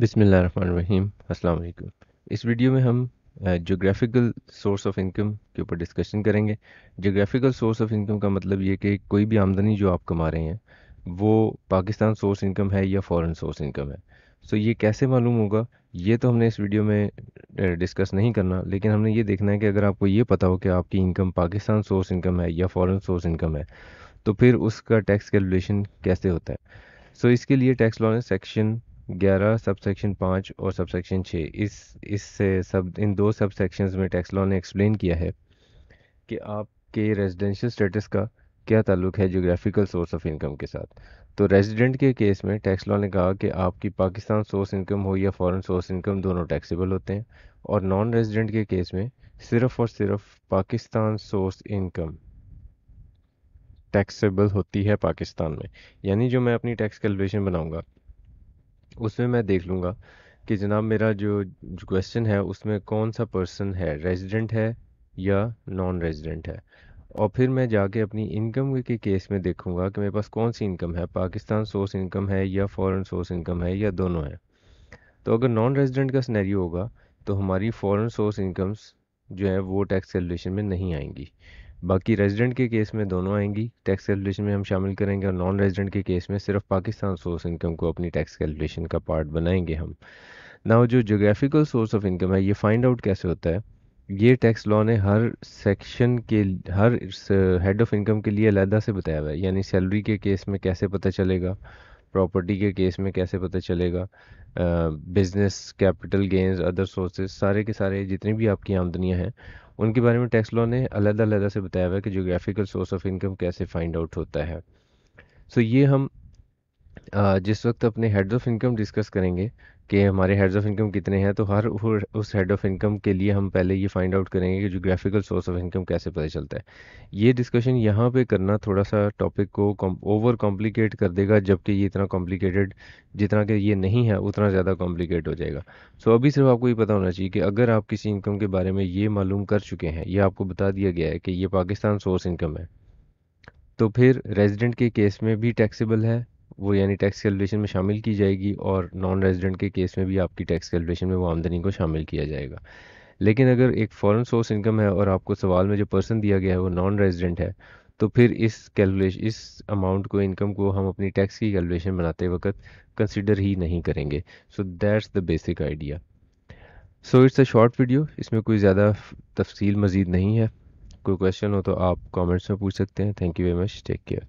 बिसमीम अल्लाम इस वीडियो में हम जोग्राफ़िकल सोर्स ऑफ इनकम के ऊपर डिस्कशन करेंगे जोग्राफ़िकल सोर्स ऑफ इनकम का मतलब ये कि कोई भी आमदनी जो आप कमा रहे हैं वो पाकिस्तान सोर्स इनकम है या फॉरेन सोर्स इनकम है सो ये कैसे मालूम होगा ये तो हमने इस वीडियो में डिस्कस नहीं करना लेकिन हमने ये देखना है कि अगर आपको ये पता हो कि आपकी इनकम पाकिस्तान सोर्स इनकम है या फ़ॉरन सोर्स इनकम है तो फिर उसका टैक्स कैलकुलेशन कैसे होता है सो so, इसके लिए टैक्स लॉ ने सेक्शन ग्यारह सबसेक्शन पाँच और सबसेक्शन छः इस इस सब इन दो सब सेक्शंस में टैक्स लॉ ने एक्सप्लेन किया है कि आपके रेजिडेंशियल स्टेटस का क्या ताल्लुक है जोग्राफिकल सोर्स ऑफ इनकम के साथ तो रेजिडेंट के केस में टैक्स लॉ ने कहा कि आपकी पाकिस्तान सोर्स इनकम हो या फॉरेन सोर्स इनकम दोनों टैक्सेबल होते हैं और नॉन रेजिडेंट के केस में सिर्फ और सिर्फ पाकिस्तान सोर्स इनकम टैक्सेबल होती है पाकिस्तान में यानी जो मैं अपनी टैक्स कैलकुलेशन बनाऊंगा उसमें मैं देख लूँगा कि जनाब मेरा जो क्वेश्चन है उसमें कौन सा पर्सन है रेजिडेंट है या नॉन रेजिडेंट है और फिर मैं जाके अपनी इनकम के केस में देखूंगा कि मेरे पास कौन सी इनकम है पाकिस्तान सोर्स इनकम है या फॉरेन सोर्स इनकम है या दोनों है तो अगर नॉन रेजिडेंट का सिनेरियो होगा तो हमारी फॉरेन सोर्स इनकम्स जो है वो टैक्स कैलकुलेशन में नहीं आएंगी बाकी रेजिडेंट के केस में दोनों आएंगी टैक्स कैलकुलेशन में हम शामिल करेंगे और नॉन रेजिडेंट के केस में सिर्फ पाकिस्तान सोर्स इनकम को अपनी टैक्स कैलकुलेशन का पार्ट बनाएंगे हम ना जो जोग्राफिकल सोर्स ऑफ इनकम है ये फाइंड आउट कैसे होता है ये टैक्स लॉ ने हर सेक्शन के हर हेड ऑफ इनकम के लिए अलहदा से बताया हुआ है यानी सैलरी के केस में कैसे पता चलेगा प्रॉपर्टी के केस में कैसे पता चलेगा business capital gains other sources सारे के सारे जितनी भी आपकी आमदनियाँ हैं उनके बारे में टैक्स लॉ ने अलग अलग से बताया हुआ है कि जोग्राफिकल सोर्स ऑफ इनकम कैसे फाइंड आउट होता है सो so, ये हम जिस वक्त अपने हेड्स ऑफ इनकम डिस्कस करेंगे कि हमारे हेड्स ऑफ इनकम कितने हैं तो हर उस हेड ऑफ इनकम के लिए हम पहले ये फाइंड आउट करेंगे कि जो ग्राफिकल सोर्स ऑफ इनकम कैसे पता चलता है ये डिस्कशन यहाँ पे करना थोड़ा सा टॉपिक को ओवर कॉम्प्लिकेट कर देगा जबकि ये इतना कॉम्प्लिकेटेड जितना कि ये नहीं है उतना ज़्यादा कॉम्प्लिकेट हो जाएगा सो so, अभी सिर्फ आपको ये पता होना चाहिए कि अगर आप किसी इनकम के बारे में ये मालूम कर चुके हैं यह आपको बता दिया गया है कि ये पाकिस्तान सोर्स इनकम है तो फिर रेजिडेंट के केस में भी टैक्सीबल है वो यानी टैक्स कैलकुलेशन में शामिल की जाएगी और नॉन रेजिडेंट के केस में भी आपकी टैक्स कैलकुलेशन में वो आमदनी को शामिल किया जाएगा लेकिन अगर एक फॉरेन सोर्स इनकम है और आपको सवाल में जो पर्सन दिया गया है वो नॉन रेजिडेंट है तो फिर इस कैलकुलेशन इस अमाउंट को इनकम को हम अपनी टैक्स की कैलकुलेशन बनाते वक्त कंसिडर ही नहीं करेंगे so that's the basic idea so it's a short video इसमें कोई ज़्यादा तफसील मज़ीद नहीं है कोई क्वेश्चन हो तो आप कमेंट्स में पूछ सकते हैं thank you very much take care